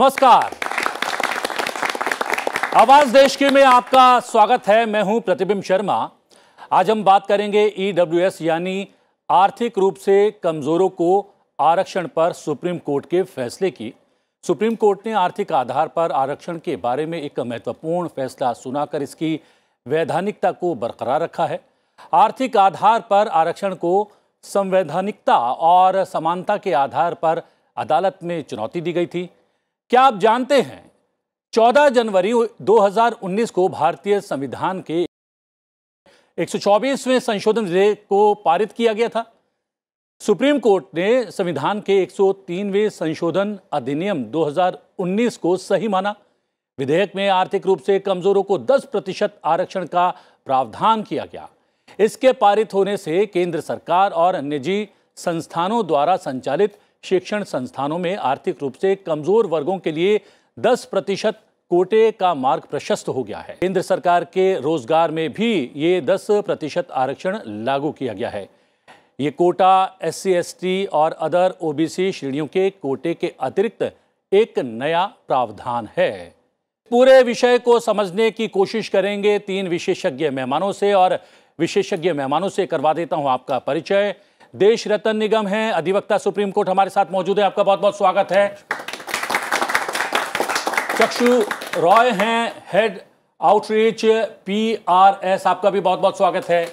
नमस्कार आवाज देश के में आपका स्वागत है मैं हूं प्रतिबिंब शर्मा आज हम बात करेंगे ईडब्ल्यूएस e यानी आर्थिक रूप से कमजोरों को आरक्षण पर सुप्रीम कोर्ट के फैसले की सुप्रीम कोर्ट ने आर्थिक आधार पर आरक्षण के बारे में एक महत्वपूर्ण फैसला सुनाकर इसकी वैधानिकता को बरकरार रखा है आर्थिक आधार पर आरक्षण को संवैधानिकता और समानता के आधार पर अदालत में चुनौती दी गई थी क्या आप जानते हैं 14 जनवरी 2019 को भारतीय संविधान के 124वें संशोधन विधेयक को पारित किया गया था सुप्रीम कोर्ट ने संविधान के 103वें संशोधन अधिनियम 2019 को सही माना विधेयक में आर्थिक रूप से कमजोरों को 10 प्रतिशत आरक्षण का प्रावधान किया गया इसके पारित होने से केंद्र सरकार और निजी संस्थानों द्वारा संचालित शिक्षण संस्थानों में आर्थिक रूप से कमजोर वर्गों के लिए 10 प्रतिशत कोटे का मार्ग प्रशस्त हो गया है केंद्र सरकार के रोजगार में भी ये 10 प्रतिशत आरक्षण लागू किया गया है ये कोटा एस सी और अदर ओबीसी श्रेणियों के कोटे के अतिरिक्त एक नया प्रावधान है पूरे विषय को समझने की कोशिश करेंगे तीन विशेषज्ञ मेहमानों से और विशेषज्ञ मेहमानों से करवा देता हूं आपका परिचय देश रत्न निगम है अधिवक्ता सुप्रीम कोर्ट हमारे साथ मौजूद है आपका बहुत बहुत स्वागत है चक्षु रॉय हैं हेड आउटरीच पीआरएस आपका भी बहुत बहुत स्वागत है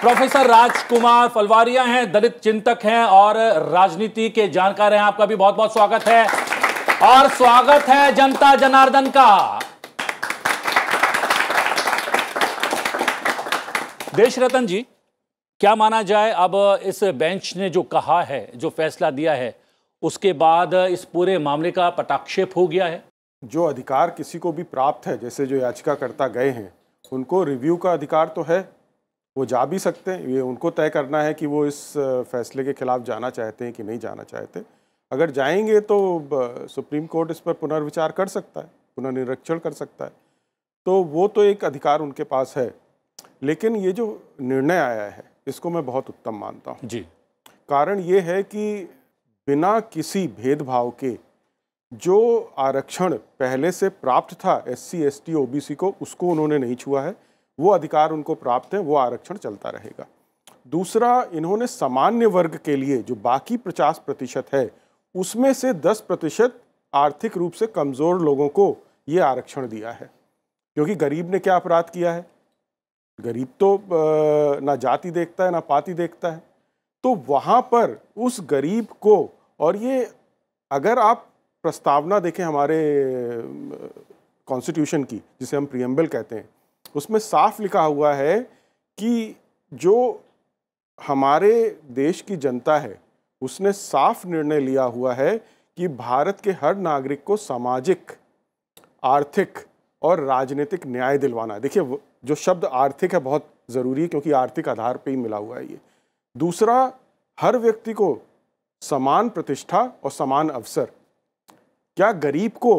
प्रोफेसर राजकुमार फलवारिया हैं दलित चिंतक हैं और राजनीति के जानकार हैं आपका भी बहुत बहुत स्वागत है और स्वागत है जनता जनार्दन का देश रतन जी क्या माना जाए अब इस बेंच ने जो कहा है जो फैसला दिया है उसके बाद इस पूरे मामले का पटाक्षेप हो गया है जो अधिकार किसी को भी प्राप्त है जैसे जो याचिकाकर्ता गए हैं उनको रिव्यू का अधिकार तो है वो जा भी सकते हैं ये उनको तय करना है कि वो इस फैसले के खिलाफ जाना चाहते हैं कि नहीं जाना चाहते अगर जाएंगे तो सुप्रीम कोर्ट इस पर पुनर्विचार कर सकता है पुनर्निरीक्षण कर सकता है तो वो तो एक अधिकार उनके पास है लेकिन ये जो निर्णय आया है इसको मैं बहुत उत्तम मानता हूँ जी कारण ये है कि बिना किसी भेदभाव के जो आरक्षण पहले से प्राप्त था S C S T O B C को उसको उन्होंने नहीं छुआ है वो अधिकार उनको प्राप्त है वो आरक्षण चलता रहेगा दूसरा इन्होंने सामान्य वर्ग के लिए जो बाकी पचास प्रतिशत है उसमें से दस प्रतिशत आर्थिक रूप से कमज़ोर लोगों को ये आरक्षण दिया है क्योंकि गरीब ने क्या अपराध किया है गरीब तो ना जाति देखता है ना पाति देखता है तो वहाँ पर उस गरीब को और ये अगर आप प्रस्तावना देखें हमारे कॉन्स्टिट्यूशन की जिसे हम प्रियम्बल कहते हैं उसमें साफ लिखा हुआ है कि जो हमारे देश की जनता है उसने साफ निर्णय लिया हुआ है कि भारत के हर नागरिक को सामाजिक आर्थिक और राजनीतिक न्याय दिलवाना है देखिए जो शब्द आर्थिक है बहुत ज़रूरी है क्योंकि आर्थिक आधार पर ही मिला हुआ है ये दूसरा हर व्यक्ति को समान प्रतिष्ठा और समान अवसर क्या गरीब को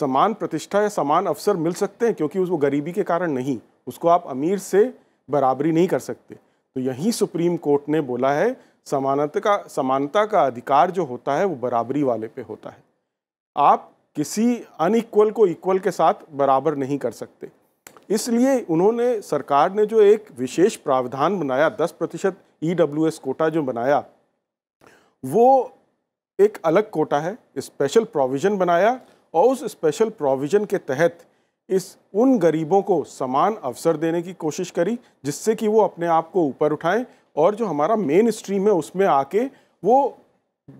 समान प्रतिष्ठा या समान अवसर मिल सकते हैं क्योंकि उसको गरीबी के कारण नहीं उसको आप अमीर से बराबरी नहीं कर सकते तो यही सुप्रीम कोर्ट ने बोला है समानता का समानता का अधिकार जो होता है वो बराबरी वाले पे होता है आप किसी अनइक्वल को इक्वल के साथ बराबर नहीं कर सकते इसलिए उन्होंने सरकार ने जो एक विशेष प्रावधान बनाया दस प्रतिशत ई e कोटा जो बनाया वो एक अलग कोटा है स्पेशल प्रोविज़न बनाया और उस स्पेशल प्रोविज़न के तहत इस उन गरीबों को समान अवसर देने की कोशिश करी जिससे कि वो अपने आप को ऊपर उठाएं और जो हमारा मेन स्ट्रीम है उसमें आके वो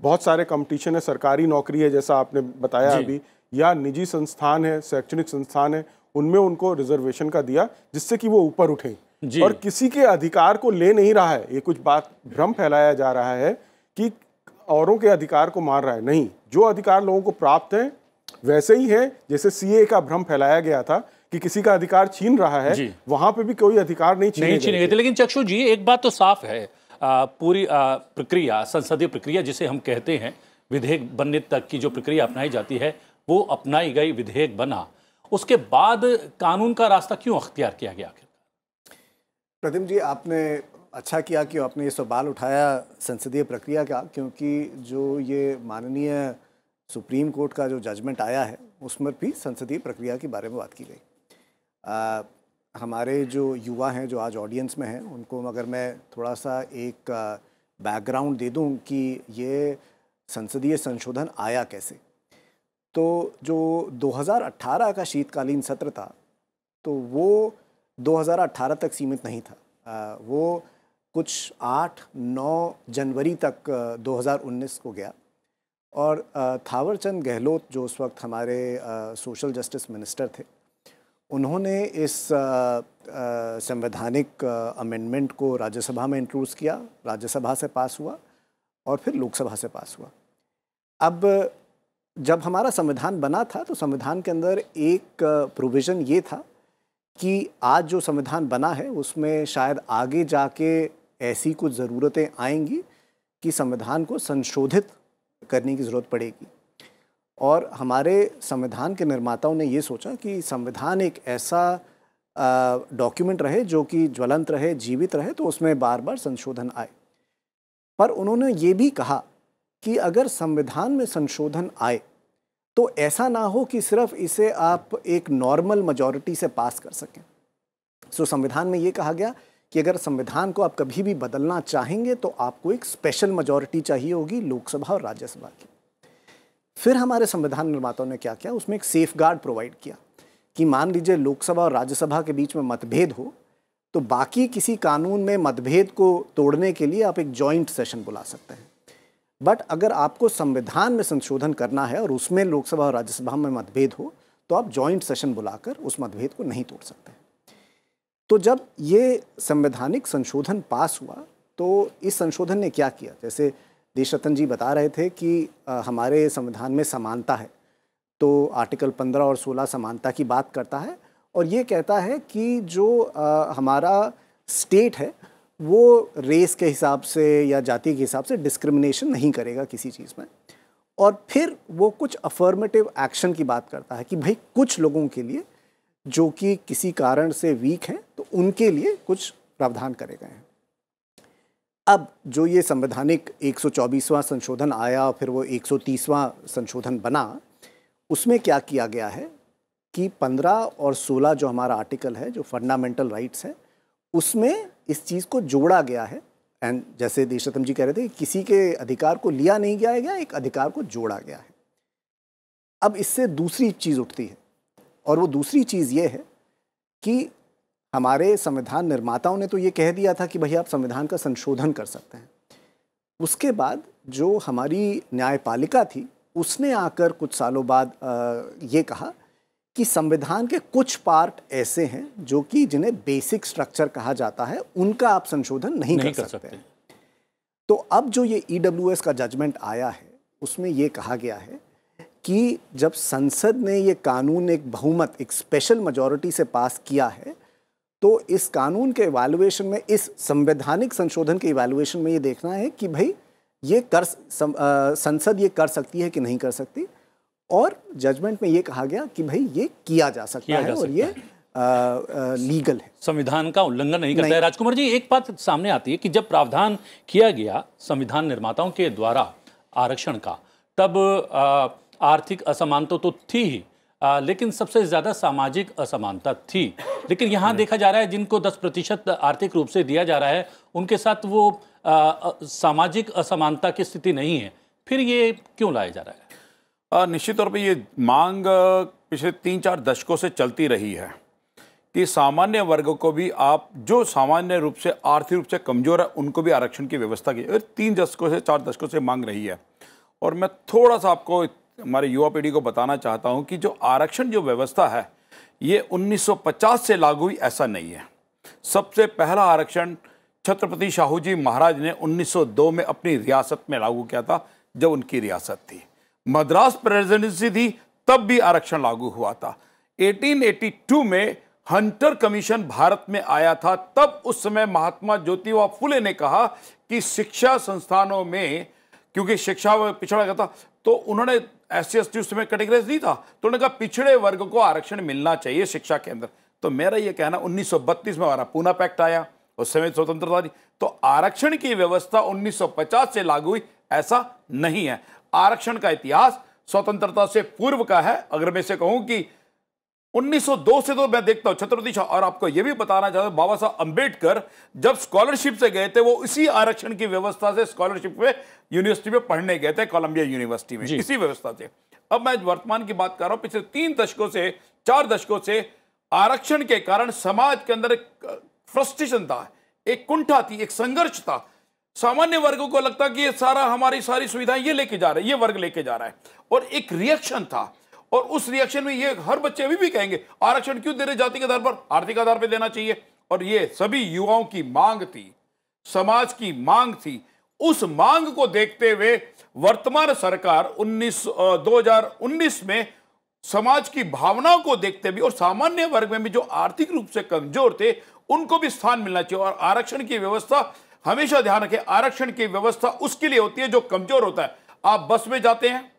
बहुत सारे कंपटीशन है सरकारी नौकरी है जैसा आपने बताया अभी या निजी संस्थान है शैक्षणिक संस्थान है उनमें उनको रिजर्वेशन का दिया जिससे कि वो ऊपर उठे और किसी के अधिकार को ले नहीं रहा है ये कुछ बात भ्रम फैलाया जा रहा है कि औरों के अधिकार को मार रहा है नहीं जो अधिकार लोगों को प्राप्त है वैसे ही है जैसे सीए का भ्रम फैलाया गया था कि किसी का अधिकार छीन रहा है वहां पे भी कोई अधिकार नहीं छीन नहीं छीन गए थे लेकिन चक्षु जी एक बात तो साफ है पूरी प्रक्रिया संसदीय प्रक्रिया जिसे हम कहते हैं विधेयक बनने तक की जो प्रक्रिया अपनाई जाती है वो अपनाई गई विधेयक बना उसके बाद कानून का रास्ता क्यों अख्तियार किया गया आखिर प्रदीम जी आपने अच्छा किया कि आपने ये सवाल उठाया संसदीय प्रक्रिया का क्योंकि जो ये माननीय सुप्रीम कोर्ट का जो जजमेंट आया है उसमें भी संसदीय प्रक्रिया के बारे में बात की गई हमारे जो युवा हैं जो आज ऑडियंस में हैं उनको अगर मैं थोड़ा सा एक बैकग्राउंड दे दूं कि ये संसदीय संशोधन आया कैसे तो जो 2018 का शीतकालीन सत्र था तो वो 2018 तक सीमित नहीं था वो कुछ आठ नौ जनवरी तक 2019 को गया और थावरचंद गहलोत जो उस वक्त हमारे सोशल जस्टिस मिनिस्टर थे उन्होंने इस संवैधानिक अमेंडमेंट को राज्यसभा में इंट्रोड्यूस किया राज्यसभा से पास हुआ और फिर लोकसभा से पास हुआ अब जब हमारा संविधान बना था तो संविधान के अंदर एक प्रोविज़न ये था कि आज जो संविधान बना है उसमें शायद आगे जाके ऐसी कुछ ज़रूरतें आएंगी कि संविधान को संशोधित करने की ज़रूरत पड़ेगी और हमारे संविधान के निर्माताओं ने ये सोचा कि संविधान एक ऐसा डॉक्यूमेंट रहे जो कि ज्वलंत रहे जीवित रहे तो उसमें बार बार संशोधन आए पर उन्होंने ये भी कहा कि अगर संविधान में संशोधन आए तो ऐसा ना हो कि सिर्फ इसे आप एक नॉर्मल मजॉरिटी से पास कर सकें सो so, संविधान में ये कहा गया कि अगर संविधान को आप कभी भी बदलना चाहेंगे तो आपको एक स्पेशल मजॉरिटी चाहिए होगी लोकसभा और राज्यसभा की फिर हमारे संविधान निर्माताओं ने क्या किया उसमें एक सेफ गार्ड प्रोवाइड किया कि मान लीजिए लोकसभा और राज्यसभा के बीच में मतभेद हो तो बाकी किसी कानून में मतभेद को तोड़ने के लिए आप एक जॉइंट सेशन बुला सकते हैं बट अगर आपको संविधान में संशोधन करना है और उसमें लोकसभा और राज्यसभा में मतभेद हो तो आप जॉइंट सेशन बुलाकर उस मतभेद को नहीं तोड़ सकते तो जब ये संवैधानिक संशोधन पास हुआ तो इस संशोधन ने क्या किया जैसे रतन जी बता रहे थे कि हमारे संविधान में समानता है तो आर्टिकल 15 और 16 समानता की बात करता है और ये कहता है कि जो हमारा स्टेट है वो रेस के हिसाब से या जाति के हिसाब से डिस्क्रिमिनेशन नहीं करेगा किसी चीज़ में और फिर वो कुछ अफर्मेटिव एक्शन की बात करता है कि भाई कुछ लोगों के लिए जो कि किसी कारण से वीक हैं तो उनके लिए कुछ प्रावधान करे गए हैं अब जो ये संवैधानिक 124वां संशोधन आया फिर वो 130वां संशोधन बना उसमें क्या किया गया है कि 15 और 16 जो हमारा आर्टिकल है जो फंडामेंटल राइट्स है उसमें इस चीज़ को जोड़ा गया है एंड जैसे देशरत्न जी कह रहे थे किसी के अधिकार को लिया नहीं गया गया एक अधिकार को जोड़ा गया है अब इससे दूसरी चीज़ उठती है और वो दूसरी चीज़ ये है कि हमारे संविधान निर्माताओं ने तो ये कह दिया था कि भैया आप संविधान का संशोधन कर सकते हैं उसके बाद जो हमारी न्यायपालिका थी उसने आकर कुछ सालों बाद ये कहा कि संविधान के कुछ पार्ट ऐसे हैं जो कि जिन्हें बेसिक स्ट्रक्चर कहा जाता है उनका आप संशोधन नहीं, नहीं कर, कर सकते, सकते। तो अब जो ये ई e का जजमेंट आया है उसमें ये कहा गया है कि जब संसद ने ये कानून एक बहुमत एक स्पेशल मेजोरिटी से पास किया है तो इस कानून के इवालुएशन में इस संवैधानिक संशोधन के इवालुएशन में ये देखना है कि भाई ये कर संसद ये कर सकती है कि नहीं कर सकती और जजमेंट में ये कहा गया कि भाई ये किया जा सकता किया है जा सकता और ये आ, आ, लीगल है संविधान का उल्लंघन नहीं करता नहीं। है राजकुमार जी एक बात सामने आती है कि जब प्रावधान किया गया संविधान निर्माताओं के द्वारा आरक्षण का तब आ, आर्थिक असमानता तो थी ही आ, लेकिन सबसे ज़्यादा सामाजिक असमानता थी लेकिन यहाँ हम्म। देखा जा रहा है जिनको 10 प्रतिशत आर्थिक रूप से दिया जा रहा है उनके साथ वो आ, सामाजिक असमानता की स्थिति नहीं है फिर ये क्यों लाया जा रहा है निश्चित तौर पे ये मांग पिछले तीन चार दशकों से चलती रही है कि सामान्य वर्ग को भी आप जो सामान्य रूप से आर्थिक रूप से कमज़ोर है उनको भी आरक्षण की व्यवस्था की तीन दशकों से चार दशकों से मांग रही है और मैं थोड़ा सा आपको हमारे युवा पीढ़ी को बताना चाहता हूँ कि जो आरक्षण जो व्यवस्था है ये 1950 से लागू हुई ऐसा नहीं है सबसे पहला आरक्षण छत्रपति शाहू जी महाराज ने 1902 में अपनी रियासत में लागू किया था जब उनकी रियासत थी मद्रास प्रेजिडेंसी थी तब भी आरक्षण लागू हुआ था 1882 में हंटर कमीशन भारत में आया था तब उस समय महात्मा ज्योतिबा फुले ने कहा कि शिक्षा संस्थानों में क्योंकि शिक्षा पिछड़ा गया था तो उन्होंने एस सी एस टी उस समय कैटेगराइज नहीं था तो उन्होंने कहा पिछड़े वर्ग को आरक्षण मिलना चाहिए शिक्षा के अंदर तो मेरा ये कहना 1932 में हमारा पूना पैक्ट आया उस समय स्वतंत्रता थी तो आरक्षण की व्यवस्था 1950 से लागू हुई ऐसा नहीं है आरक्षण का इतिहास स्वतंत्रता से पूर्व का है अगर मैं इसे कहूं कि 1902 से तो मैं देखता हूं छत्रपति और आपको यह भी बताना चाहता हूं बाबा साहब अंबेडकर जब स्कॉलरशिप से गए थे वो इसी आरक्षण की व्यवस्था से स्कॉलरशिप में यूनिवर्सिटी में पढ़ने गए थे कोलंबिया यूनिवर्सिटी में इसी व्यवस्था से अब मैं वर्तमान की बात कर रहा हूं पिछले तीन दशकों से चार दशकों से आरक्षण के कारण समाज के अंदर फ्रस्ट्रेशन था एक कुंठा थी एक संघर्ष था सामान्य वर्गों को लगता कि ये सारा हमारी सारी सुविधाएं ये लेके जा रहा है ये वर्ग लेके जा रहा है और एक रिएक्शन था और उस रिएक्शन में ये हर बच्चे अभी भी कहेंगे आरक्षण क्यों दे रहे जाति के आधार पर आर्थिक आधार पर देना चाहिए और ये सभी युवाओं की मांग थी समाज की मांग थी उस मांग को देखते हुए वर्तमान सरकार 19 2019 में समाज की भावनाओं को देखते भी और सामान्य वर्ग में भी जो आर्थिक रूप से कमजोर थे उनको भी स्थान मिलना चाहिए और आरक्षण की व्यवस्था हमेशा ध्यान रखें आरक्षण की व्यवस्था उसके लिए होती है जो कमजोर होता है आप बस में जाते हैं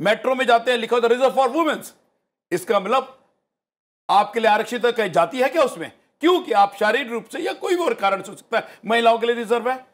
मेट्रो में जाते हैं लिखा होता रिजर्व फॉर वुमेन्स इसका मतलब आपके लिए आरक्षित कहीं जाती है क्या उसमें क्योंकि आप शारीरिक रूप से या कोई भी और कारण से हो सकता है महिलाओं के लिए रिजर्व है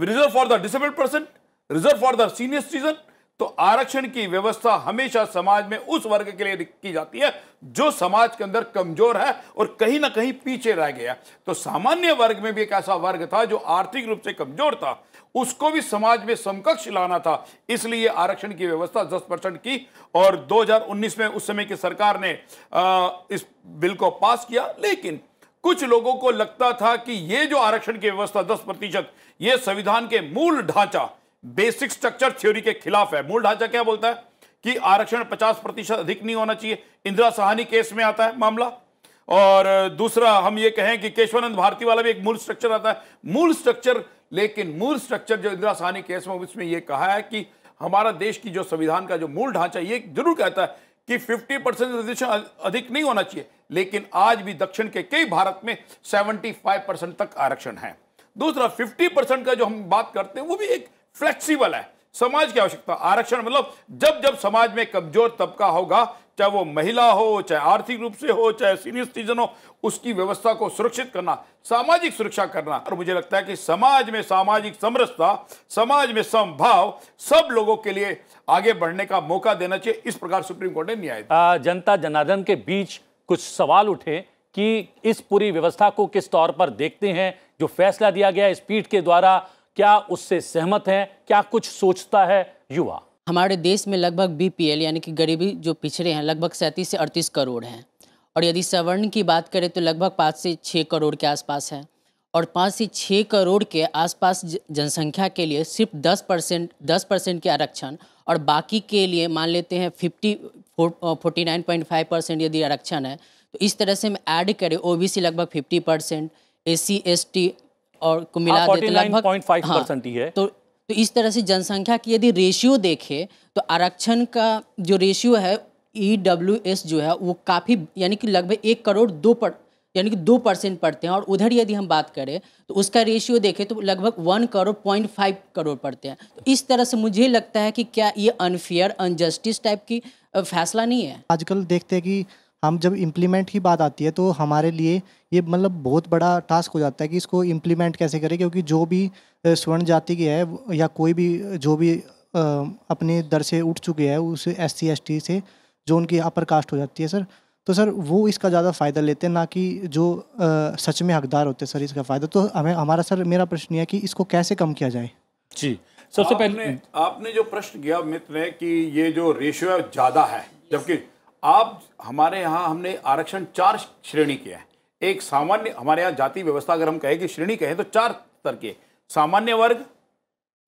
reserve for the disabled person reserve for the senior citizen तो आरक्षण की व्यवस्था हमेशा समाज में उस वर्ग के लिए की जाती है जो समाज के अंदर कमजोर है और कहीं ना कहीं पीछे रह गया तो सामान्य वर्ग में भी एक ऐसा वर्ग था जो आर्थिक रूप से कमजोर था उसको भी समाज में समकक्ष लाना था इसलिए आरक्षण की व्यवस्था 10 परसेंट की और 2019 में उस समय की सरकार ने आ, इस बिल को पास किया लेकिन कुछ लोगों को लगता था कि ये जो आरक्षण की व्यवस्था 10 प्रतिशत ये संविधान के मूल ढांचा बेसिक स्ट्रक्चर थ्योरी के खिलाफ है मूल ढांचा क्या बोलता है कि आरक्षण पचास प्रतिशत अधिक नहीं होना चाहिए इंदिरा सहानी केस में आता है मामला और दूसरा हम ये कहें कि केशवानंद भारती वाला भी एक मूल स्ट्रक्चर आता है मूल स्ट्रक्चर लेकिन मूल स्ट्रक्चर जो इंदिरा सहनी केस में उसमें यह कहा है कि हमारा देश की जो संविधान का जो मूल ढांचा ये जरूर कहता है कि 50 परसेंट रिजर्वेशन अधिक नहीं होना चाहिए लेकिन आज भी दक्षिण के कई भारत में 75 परसेंट तक आरक्षण है दूसरा 50 परसेंट का जो हम बात करते हैं वो भी एक फ्लेक्सिबल है समाज की आवश्यकता आरक्षण मतलब जब जब समाज में कमजोर तबका होगा चाहे वो महिला हो चाहे आर्थिक रूप से हो चाहे सीनियर सिटीजन हो उसकी व्यवस्था को सुरक्षित करना सामाजिक सुरक्षा करना और मुझे लगता है कि समाज में सामाजिक समरसता समाज में समभाव सब लोगों के लिए आगे बढ़ने का मौका देना चाहिए इस प्रकार सुप्रीम कोर्ट ने न्याय जनता जनार्दन के बीच कुछ सवाल उठे कि इस पूरी व्यवस्था को किस तौर पर देखते हैं जो फैसला दिया गया इस पीठ के द्वारा क्या उससे सहमत है क्या कुछ सोचता है युवा हमारे देश में लगभग बी यानी कि गरीबी जो पिछड़े हैं लगभग सैंतीस से अड़तीस करोड़ हैं और यदि सवर्ण की बात करें तो लगभग पाँच से छः करोड़ के आसपास है और पाँच से छः करोड़ के आसपास जनसंख्या के लिए सिर्फ दस परसेंट दस परसेंट के आरक्षण और बाकी के लिए मान लेते हैं fifty forty nine point five percent यदि आरक्षण है तो इस तरह से हम ऐड करें ओ लगभग fifty percent A C S T और को मिला हाँ, देते लगभग हाँ, है तो तो इस तरह से जनसंख्या की यदि रेशियो देखें तो आरक्षण का जो रेशियो है ई डब्ल्यू एस जो है वो काफ़ी यानी कि लगभग एक करोड़ दो पर यानी कि दो परसेंट पड़ते हैं और उधर यदि हम बात करें तो उसका रेशियो देखें तो लगभग one crore point five crore पड़ते हैं तो इस तरह से मुझे लगता है कि क्या ये अनफेयर अनजस्टिस टाइप की फैसला नहीं है आजकल देखते हैं कि हम जब इम्प्लीमेंट की बात आती है तो हमारे लिए ये मतलब बहुत बड़ा टास्क हो जाता है कि इसको इम्प्लीमेंट कैसे करें क्योंकि जो भी स्वर्ण जाति के है या कोई भी जो भी अपने दर से उठ चुके हैं उस एस सी से जो उनकी अपर कास्ट हो जाती है सर तो सर वो इसका ज़्यादा फ़ायदा लेते हैं ना कि जो आ, सच में हकदार होते हैं सर इसका फ़ायदा तो हमें हमारा सर मेरा प्रश्न है कि इसको कैसे कम किया जाए जी सबसे पहले आपने जो प्रश्न किया मित्र ने कि ये जो रेशियो ज़्यादा है जबकि आप हमारे यहाँ हमने आरक्षण चार श्रेणी के हैं एक सामान्य हमारे यहाँ जाति व्यवस्था अगर हम कहें कि श्रेणी कहें तो चार स्तर के सामान्य वर्ग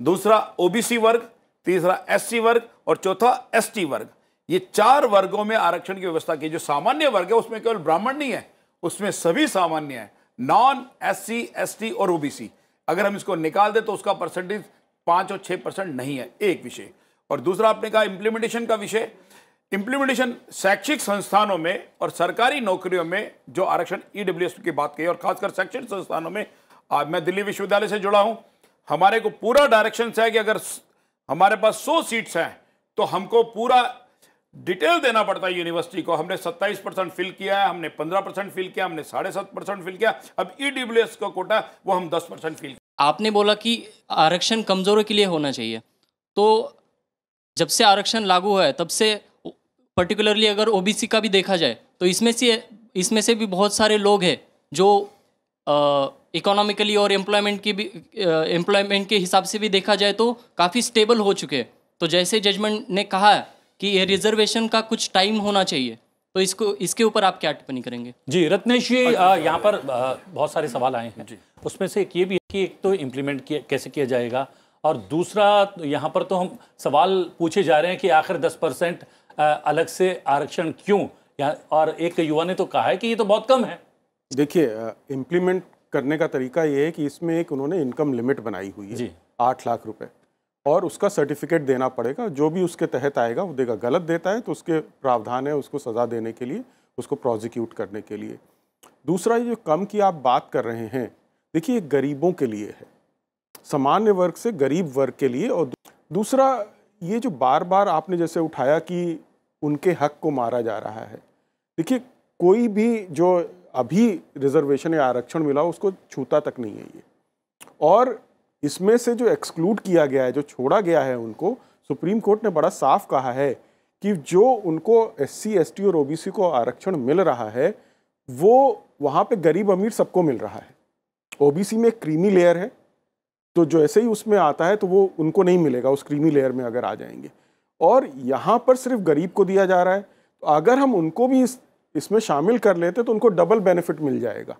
दूसरा ओबीसी वर्ग तीसरा एससी वर्ग और चौथा एसटी वर्ग ये चार वर्गों में आरक्षण की व्यवस्था की जो सामान्य वर्ग है उसमें केवल ब्राह्मण नहीं है उसमें सभी सामान्य है non S C S T और ओ बी सी अगर हम इसको निकाल दें तो उसका परसेंटेज पाँच और छः परसेंट नहीं है एक विषय और दूसरा आपने कहा इम्प्लीमेंटेशन का विषय इम्प्लीमेंटेशन शैक्षिक संस्थानों में और सरकारी नौकरियों में जो आरक्षण ई e की बात कही और खासकर शैक्षिक संस्थानों में आज मैं दिल्ली विश्वविद्यालय से जुड़ा हूं हमारे को पूरा डायरेक्शन है कि अगर हमारे पास सौ सीट्स हैं तो हमको पूरा डिटेल देना पड़ता है यूनिवर्सिटी को हमने 27 परसेंट फिल किया है हमने 15 परसेंट फिल किया हमने साढ़े सात परसेंट फिल किया अब ईडब्ल्यूएस e का कोटा वो हम 10 परसेंट फिल किया आपने बोला कि आरक्षण कमज़ोरों के लिए होना चाहिए तो जब से आरक्षण लागू हुआ है तब से पर्टिकुलरली अगर ओबीसी का भी देखा जाए तो इसमें से इसमें से भी बहुत सारे लोग हैं जो इकोनॉमिकली और एम्प्लॉयमेंट की भी एम्प्लॉयमेंट के हिसाब से भी देखा जाए तो काफ़ी स्टेबल हो चुके हैं तो जैसे जजमेंट ने कहा कि ये रिजर्वेशन का कुछ टाइम होना चाहिए तो इसको इसके ऊपर आप क्या टिप्पणी करेंगे जी रत्नेश जी यहाँ पर बहुत सारे सवाल आए हैं जी उसमें से एक ये भी है कि एक तो इम्प्लीमेंट किया कैसे किया जाएगा और दूसरा यहाँ पर तो हम सवाल पूछे जा रहे हैं कि आखिर दस परसेंट अलग से आरक्षण क्यों या और एक युवा ने तो कहा है कि ये तो बहुत कम है देखिए इम्प्लीमेंट करने का तरीका ये है कि इसमें एक उन्होंने इनकम लिमिट बनाई हुई है आठ लाख रुपए और उसका सर्टिफिकेट देना पड़ेगा जो भी उसके तहत आएगा वो देगा गलत देता है तो उसके प्रावधान है उसको सज़ा देने के लिए उसको प्रोजिक्यूट करने के लिए दूसरा ये जो कम की आप बात कर रहे हैं देखिए गरीबों के लिए है सामान्य वर्ग से गरीब वर्ग के लिए और दूसरा ये जो बार बार आपने जैसे उठाया कि उनके हक को मारा जा रहा है देखिए कोई भी जो अभी रिजर्वेशन या आरक्षण मिला उसको छूता तक नहीं है ये और इसमें से जो एक्सक्लूड किया गया है जो छोड़ा गया है उनको सुप्रीम कोर्ट ने बड़ा साफ कहा है कि जो उनको एस सी एस टी और ओ बी सी को आरक्षण मिल रहा है वो वहाँ पे गरीब अमीर सबको मिल रहा है ओ बी सी में क्रीमी लेयर है तो जो ऐसे ही उसमें आता है तो वो उनको नहीं मिलेगा उस क्रीमी लेयर में अगर आ जाएंगे और यहाँ पर सिर्फ गरीब को दिया जा रहा है तो अगर हम उनको भी इस इसमें शामिल कर लेते तो उनको डबल बेनिफिट मिल जाएगा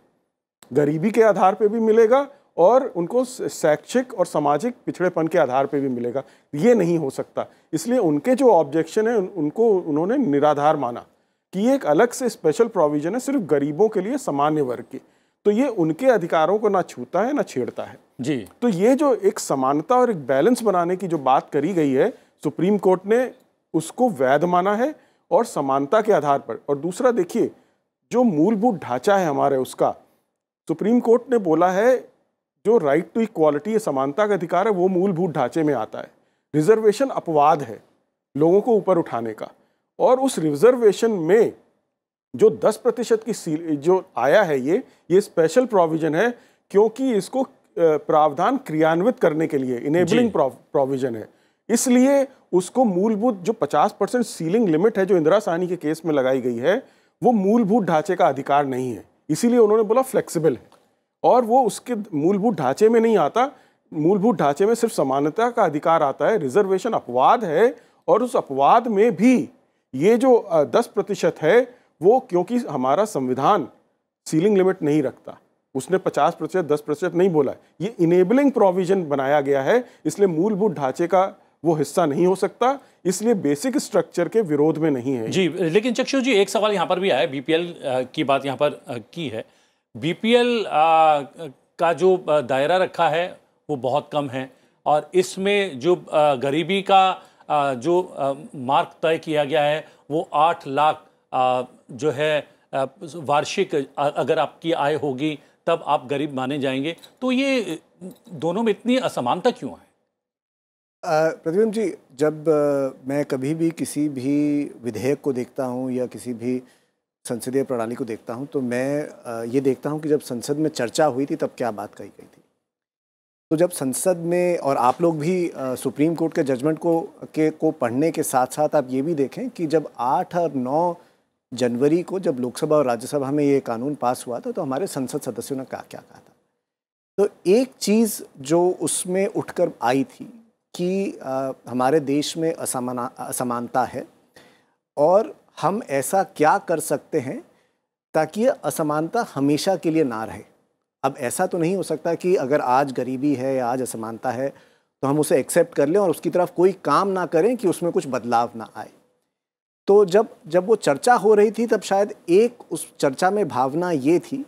गरीबी के आधार पे भी मिलेगा और उनको शैक्षिक और सामाजिक पिछड़ेपन के आधार पर भी मिलेगा ये नहीं हो सकता इसलिए उनके जो ऑब्जेक्शन है उनको उन्होंने निराधार माना कि ये एक अलग से स्पेशल प्रोविज़न है सिर्फ गरीबों के लिए सामान्य वर्ग की तो ये उनके अधिकारों को ना छूता है ना छेड़ता है जी तो ये जो एक समानता और एक बैलेंस बनाने की जो बात करी गई है सुप्रीम कोर्ट ने उसको वैध माना है और समानता के आधार पर और दूसरा देखिए जो मूलभूत ढांचा है हमारे उसका सुप्रीम कोर्ट ने बोला है जो राइट टू इक्वालिटी या समानता का अधिकार है वो मूलभूत ढांचे में आता है रिजर्वेशन अपवाद है लोगों को ऊपर उठाने का और उस रिजर्वेशन में जो 10 प्रतिशत की सील जो आया है ये ये स्पेशल प्रोविजन है क्योंकि इसको प्रावधान क्रियान्वित करने के लिए इनेबलिंग प्रोविजन है इसलिए उसको मूलभूत जो 50 परसेंट सीलिंग लिमिट है जो इंदिरा सहनी के केस में लगाई गई है वो मूलभूत ढांचे का अधिकार नहीं है इसीलिए उन्होंने बोला फ्लेक्सिबल है और वो उसके मूलभूत ढांचे में नहीं आता मूलभूत ढांचे में सिर्फ समानता का अधिकार आता है रिजर्वेशन अपवाद है और उस अपवाद में भी ये जो दस प्रतिशत है वो क्योंकि हमारा संविधान सीलिंग लिमिट नहीं रखता उसने 50 प्रतिशत दस प्रतिशत नहीं बोला ये इनेबलिंग प्रोविजन बनाया गया है इसलिए मूलभूत ढांचे का वो हिस्सा नहीं हो सकता इसलिए बेसिक स्ट्रक्चर के विरोध में नहीं है जी लेकिन चक्षु जी एक सवाल यहाँ पर भी आया बी की बात यहाँ पर की है बी का जो दायरा रखा है वो बहुत कम है और इसमें जो गरीबी का जो मार्क तय किया गया है वो आठ लाख जो है वार्षिक अगर आपकी आय होगी तब आप गरीब माने जाएंगे तो ये दोनों में इतनी असमानता क्यों है प्रतिबिंब जी जब मैं कभी भी किसी भी विधेयक को देखता हूँ या किसी भी संसदीय प्रणाली को देखता हूँ तो मैं ये देखता हूँ कि जब संसद में चर्चा हुई थी तब क्या बात कही गई थी तो जब संसद में और आप लोग भी सुप्रीम कोर्ट के जजमेंट को के को पढ़ने के साथ साथ आप ये भी देखें कि जब आठ और नौ जनवरी को जब लोकसभा और राज्यसभा में ये कानून पास हुआ था तो हमारे संसद सदस्यों ने क्या क्या कहा था तो एक चीज़ जो उसमें उठकर आई थी कि आ, हमारे देश में असमान असमानता है और हम ऐसा क्या कर सकते हैं ताकि ये असमानता हमेशा के लिए ना रहे अब ऐसा तो नहीं हो सकता कि अगर आज गरीबी है या आज असमानता है तो हम उसे एक्सेप्ट कर लें और उसकी तरफ कोई काम ना करें कि उसमें कुछ बदलाव ना आए तो जब जब वो चर्चा हो रही थी तब शायद एक उस चर्चा में भावना ये थी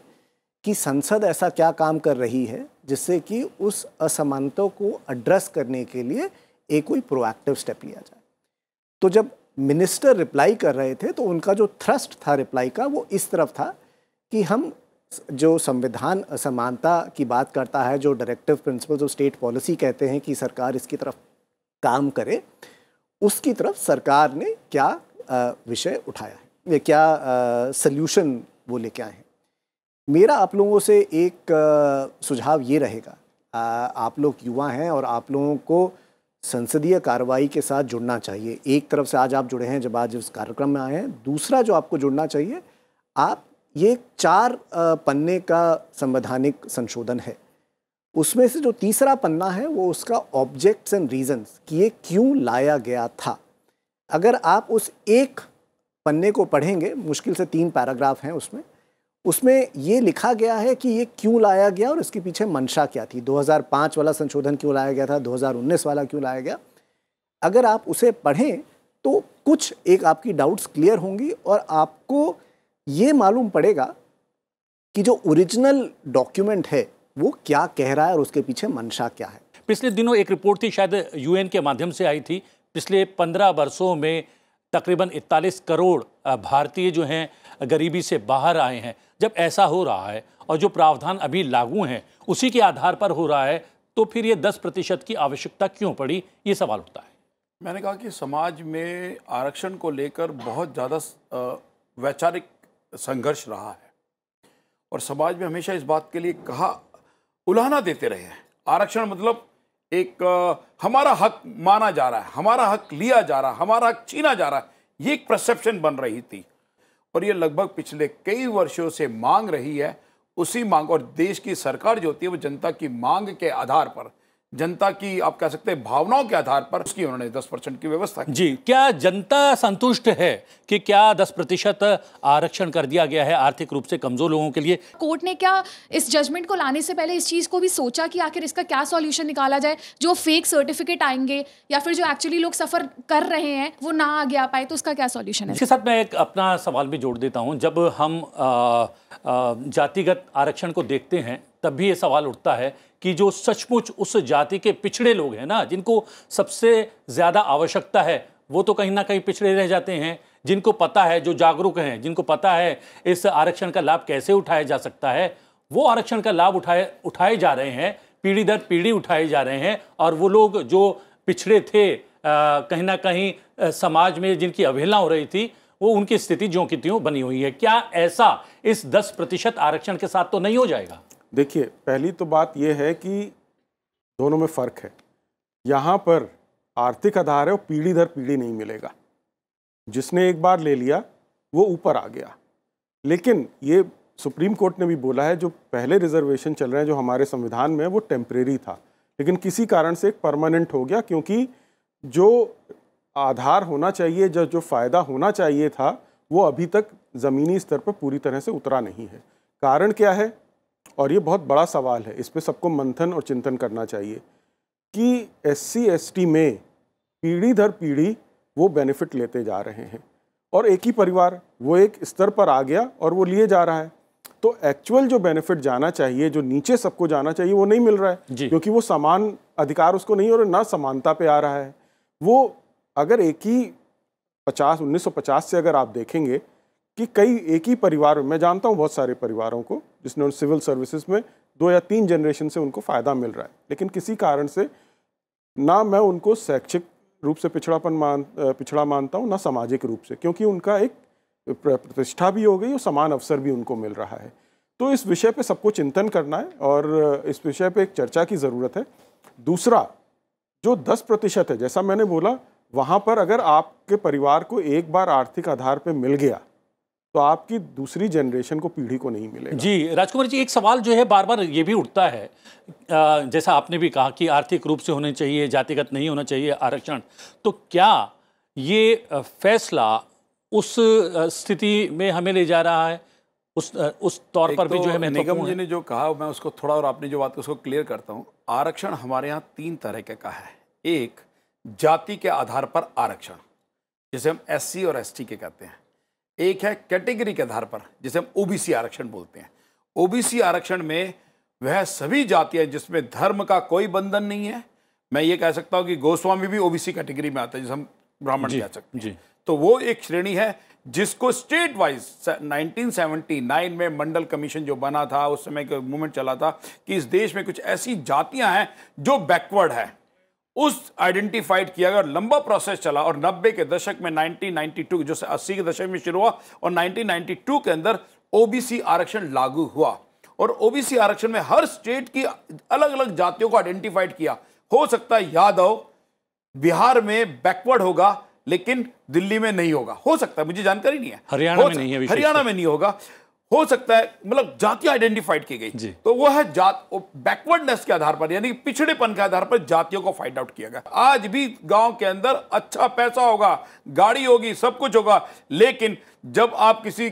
कि संसद ऐसा क्या काम कर रही है जिससे कि उस असमानता को एड्रेस करने के लिए एक कोई प्रोएक्टिव स्टेप लिया जाए तो जब मिनिस्टर रिप्लाई कर रहे थे तो उनका जो थ्रस्ट था रिप्लाई का वो इस तरफ था कि हम जो संविधान असमानता की बात करता है जो डायरेक्टिव प्रिंसिपल जो स्टेट पॉलिसी कहते हैं कि सरकार इसकी तरफ काम करे उसकी तरफ सरकार ने क्या विषय उठाया है क्या सल्यूशन वो लेके आए हैं मेरा आप लोगों से एक सुझाव ये रहेगा आप लोग युवा हैं और आप लोगों को संसदीय कार्रवाई के साथ जुड़ना चाहिए एक तरफ से आज आप जुड़े हैं जब आज इस कार्यक्रम में आए हैं दूसरा जो आपको जुड़ना चाहिए आप ये चार पन्ने का संवैधानिक संशोधन है उसमें से जो तीसरा पन्ना है वो उसका ऑब्जेक्ट्स एंड रीजंस कि ये क्यों लाया गया था अगर आप उस एक पन्ने को पढ़ेंगे मुश्किल से तीन पैराग्राफ हैं उसमें उसमें ये लिखा गया है कि ये क्यों लाया गया और इसके पीछे मंशा क्या थी 2005 वाला संशोधन क्यों लाया गया था 2019 वाला क्यों लाया गया अगर आप उसे पढ़ें तो कुछ एक आपकी डाउट्स क्लियर होंगी और आपको ये मालूम पड़ेगा कि जो ओरिजिनल डॉक्यूमेंट है वो क्या कह रहा है और उसके पीछे मंशा क्या है पिछले दिनों एक रिपोर्ट थी शायद यूएन के माध्यम से आई थी पिछले पंद्रह वर्षों में तकरीबन इकतालीस करोड़ भारतीय जो हैं गरीबी से बाहर आए हैं जब ऐसा हो रहा है और जो प्रावधान अभी लागू हैं उसी के आधार पर हो रहा है तो फिर ये दस प्रतिशत की आवश्यकता क्यों पड़ी ये सवाल होता है मैंने कहा कि समाज में आरक्षण को लेकर बहुत ज़्यादा वैचारिक संघर्ष रहा है और समाज में हमेशा इस बात के लिए कहा उलाहना देते रहे हैं आरक्षण मतलब एक हमारा हक माना जा रहा है हमारा हक लिया जा रहा है हमारा हक छीना जा रहा है ये एक परसेप्शन बन रही थी और ये लगभग पिछले कई वर्षों से मांग रही है उसी मांग और देश की सरकार जो होती है वो जनता की मांग के आधार पर जनता की आप कह सकते हैं भावनाओं के आधार पर उसकी उन्होंने 10 परसेंट की व्यवस्था की जी क्या जनता संतुष्ट है कि क्या 10 प्रतिशत आरक्षण कर दिया गया है आर्थिक रूप से कमजोर लोगों के लिए कोर्ट ने क्या इस जजमेंट को लाने से पहले इस चीज को भी सोचा कि आखिर इसका क्या सॉल्यूशन निकाला जाए जो फेक सर्टिफिकेट आएंगे या फिर जो एक्चुअली लोग सफर कर रहे हैं वो ना आगे आ पाए तो उसका क्या सोल्यूशन है इसके साथ मैं एक अपना सवाल भी जोड़ देता हूँ जब हम जातिगत आरक्षण को देखते हैं तब भी ये सवाल उठता है कि जो सचमुच उस जाति के पिछड़े लोग हैं ना जिनको सबसे ज़्यादा आवश्यकता है वो तो कहीं ना कहीं पिछड़े रह जाते हैं जिनको पता है जो जागरूक हैं जिनको पता है इस आरक्षण का लाभ कैसे उठाया जा सकता है वो आरक्षण का लाभ उठाए उठाए जा रहे हैं पीढ़ी दर पीढ़ी उठाए जा रहे हैं और वो लोग जो पिछड़े थे कहीं ना कहीं आ, समाज में जिनकी अवहेलना हो रही थी वो उनकी स्थिति ज्यों की त्यों बनी हुई है क्या ऐसा इस दस प्रतिशत आरक्षण के साथ तो नहीं हो जाएगा देखिए पहली तो बात यह है कि दोनों में फ़र्क है यहाँ पर आर्थिक आधार है वो पीढ़ी दर पीढ़ी नहीं मिलेगा जिसने एक बार ले लिया वो ऊपर आ गया लेकिन ये सुप्रीम कोर्ट ने भी बोला है जो पहले रिजर्वेशन चल रहे हैं जो हमारे संविधान में वो टेम्परेरी था लेकिन किसी कारण से एक परमानेंट हो गया क्योंकि जो आधार होना चाहिए जो जो फ़ायदा होना चाहिए था वो अभी तक ज़मीनी स्तर पर पूरी तरह से उतरा नहीं है कारण क्या है और ये बहुत बड़ा सवाल है इस पर सबको मंथन और चिंतन करना चाहिए कि एस सी में पीढ़ी दर पीढ़ी वो बेनिफिट लेते जा रहे हैं और एक ही परिवार वो एक स्तर पर आ गया और वो लिए जा रहा है तो एक्चुअल जो बेनिफिट जाना चाहिए जो नीचे सबको जाना चाहिए वो नहीं मिल रहा है क्योंकि वो समान अधिकार उसको नहीं और ना समानता पे आ रहा है वो अगर एक ही पचास उन्नीस से अगर आप देखेंगे कि कई एक ही परिवार मैं जानता हूँ बहुत सारे परिवारों को जिसने उन सिविल सर्विसेज में दो या तीन जनरेशन से उनको फ़ायदा मिल रहा है लेकिन किसी कारण से ना मैं उनको शैक्षिक रूप से पिछड़ापन मान पिछड़ा मानता हूँ ना सामाजिक रूप से क्योंकि उनका एक प्रतिष्ठा भी हो गई और समान अवसर भी उनको मिल रहा है तो इस विषय पे सबको चिंतन करना है और इस विषय पे एक चर्चा की ज़रूरत है दूसरा जो दस प्रतिशत है जैसा मैंने बोला वहाँ पर अगर आपके परिवार को एक बार आर्थिक आधार पर मिल गया तो आपकी दूसरी जनरेशन को पीढ़ी को नहीं मिलेगा जी राजकुमार जी एक सवाल जो है बार बार ये भी उठता है जैसा आपने भी कहा कि आर्थिक रूप से होने चाहिए जातिगत नहीं होना चाहिए आरक्षण तो क्या ये फैसला उस स्थिति में हमें ले जा रहा है उस उस तौर पर तो भी जो है निगम जी ने जो कहा मैं उसको थोड़ा और आपने जो बात उसको क्लियर करता हूँ आरक्षण हमारे यहाँ तीन तरह के का है एक जाति के आधार पर आरक्षण जिसे हम एससी और एसटी के कहते हैं एक है कैटेगरी के आधार पर जिसे हम ओबीसी आरक्षण बोलते हैं ओबीसी आरक्षण में वह सभी जातियां जिसमें धर्म का कोई बंधन नहीं है मैं ये कह सकता हूँ कि गोस्वामी भी ओबीसी कैटेगरी में आता है जिसे हम ब्राह्मण कह सकते हैं जी तो वो एक श्रेणी है जिसको स्टेट वाइज 1979 में मंडल कमीशन जो बना था उस समय का मूवमेंट चला था कि इस देश में कुछ ऐसी जातियां हैं जो बैकवर्ड है उस आइडेंटिफाइड किया गया और लंबा प्रोसेस चला और 90 के दशक में 1992 जो 80 के दशक में शुरू हुआ और 1992 के अंदर ओबीसी आरक्षण लागू हुआ और ओबीसी आरक्षण में हर स्टेट की अलग अलग जातियों को आइडेंटिफाइड किया हो सकता है यादव बिहार में बैकवर्ड होगा लेकिन दिल्ली में नहीं होगा हो सकता है मुझे जानकारी नहीं है हरियाणा में नहीं है हरियाणा में नहीं होगा हो सकता है मतलब जाति आइडेंटिफाइड की गई तो वो है जात बैकवर्डनेस के आधार पर यानी पिछड़ेपन के आधार पर जातियों को फाइंड आउट किया गया आज भी गांव के अंदर अच्छा पैसा होगा गाड़ी होगी सब कुछ होगा लेकिन जब आप किसी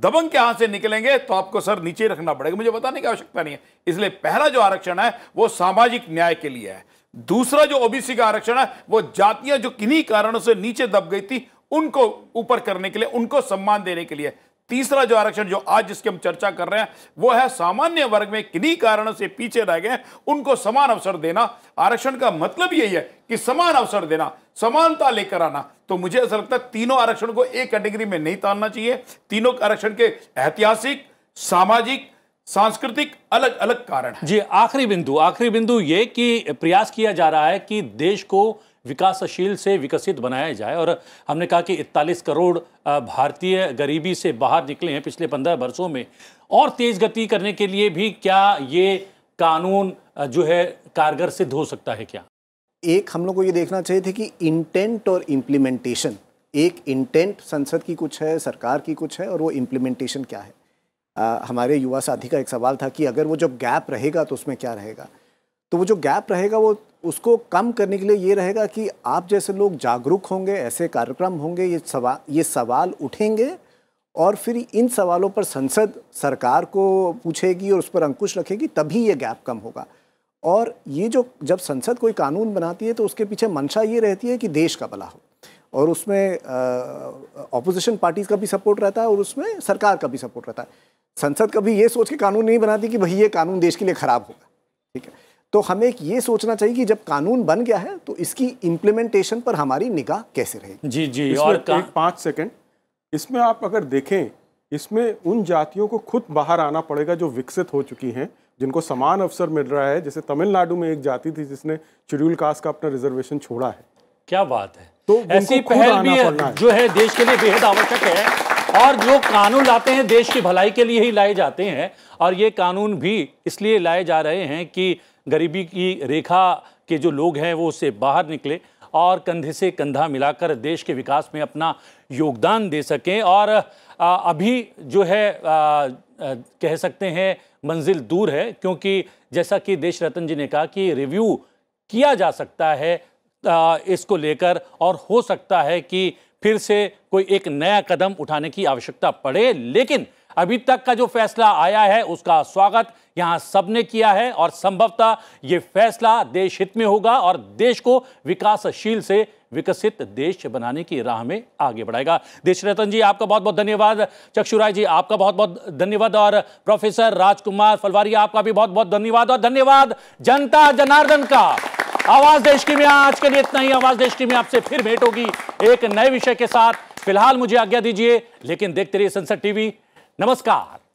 दबंग के हाथ से निकलेंगे तो आपको सर नीचे रखना पड़ेगा मुझे बताने की आवश्यकता नहीं है इसलिए पहला जो आरक्षण है वो सामाजिक न्याय के लिए है दूसरा जो ओबीसी का आरक्षण है वो जातियां जो किन्हीं कारणों से नीचे दब गई थी उनको ऊपर करने के लिए उनको सम्मान देने के लिए तीसरा जो आरक्षण जो आज जिसकी हम चर्चा कर रहे हैं वो है सामान्य वर्ग में किन्हीं कारणों से पीछे रह गए उनको समान अवसर देना आरक्षण का मतलब यही है कि समान अवसर देना समानता लेकर आना तो मुझे ऐसा लगता है तीनों आरक्षण को एक कैटेगरी में नहीं तानना चाहिए तीनों आरक्षण के ऐतिहासिक सामाजिक सांस्कृतिक अलग अलग कारण जी आखिरी बिंदु आखिरी बिंदु ये कि प्रयास किया जा रहा है कि देश को विकासशील से विकसित बनाया जाए और हमने कहा कि इकतालीस करोड़ भारतीय गरीबी से बाहर निकले हैं पिछले पंद्रह वर्षों में और तेज़ गति करने के लिए भी क्या ये कानून जो है कारगर सिद्ध हो सकता है क्या एक हम लोग को ये देखना चाहिए थे कि इंटेंट और इम्प्लीमेंटेशन एक इंटेंट संसद की कुछ है सरकार की कुछ है और वो इम्प्लीमेंटेशन क्या है आ, हमारे युवा साथी का एक सवाल था कि अगर वो जब गैप रहेगा तो उसमें क्या रहेगा तो वो जो गैप रहेगा वो उसको कम करने के लिए ये रहेगा कि आप जैसे लोग जागरूक होंगे ऐसे कार्यक्रम होंगे ये सवाल ये सवाल उठेंगे और फिर इन सवालों पर संसद सरकार को पूछेगी और उस पर अंकुश रखेगी तभी ये गैप कम होगा और ये जो जब संसद कोई कानून बनाती है तो उसके पीछे मंशा ये रहती है कि देश का भला हो और उसमें ऑपोजिशन पार्टीज़ का भी सपोर्ट रहता है और उसमें सरकार का भी सपोर्ट रहता है संसद कभी ये सोच के कानून नहीं बनाती कि भाई ये कानून देश के लिए ख़राब होगा ठीक है तो हमें ये सोचना चाहिए कि जब कानून बन गया है तो इसकी इम्प्लीमेंटेशन पर हमारी निगाह कैसे रहेगी जी जी और पाँच सेकेंड इसमें आप अगर देखें इसमें उन जातियों को खुद बाहर आना पड़ेगा जो विकसित हो चुकी हैं जिनको समान अवसर मिल रहा है जैसे तमिलनाडु में एक जाति थी जिसने शेड्यूल कास्ट का अपना रिजर्वेशन छोड़ा है क्या बात है तो ऐसी पहल भी है, जो है देश के लिए बेहद आवश्यक है और जो कानून लाते हैं देश की भलाई के लिए ही लाए जाते हैं और ये कानून भी इसलिए लाए जा रहे हैं कि गरीबी की रेखा के जो लोग हैं वो उससे बाहर निकले और कंधे से कंधा मिलाकर देश के विकास में अपना योगदान दे सकें और अभी जो है आ, कह सकते हैं मंजिल दूर है क्योंकि जैसा कि देश रतन जी ने कहा कि रिव्यू किया जा सकता है आ, इसको लेकर और हो सकता है कि फिर से कोई एक नया कदम उठाने की आवश्यकता पड़े लेकिन अभी तक का जो फैसला आया है उसका स्वागत यहां सबने किया है और संभवतः यह फैसला देश हित में होगा और देश को विकासशील से विकसित देश बनाने की राह में आगे बढ़ाएगा देश रतन जी आपका बहुत बहुत धन्यवाद चक्षुराय जी आपका बहुत बहुत धन्यवाद और प्रोफेसर राजकुमार फलवारी आपका भी बहुत बहुत धन्यवाद और धन्यवाद जनता जनार्दन का आवाज देश की में आज के लिए इतना ही आवाज देश की में आपसे फिर भेंट होगी एक नए विषय के साथ फिलहाल मुझे आज्ञा दीजिए लेकिन देखते रहिए संसद टीवी नमस्कार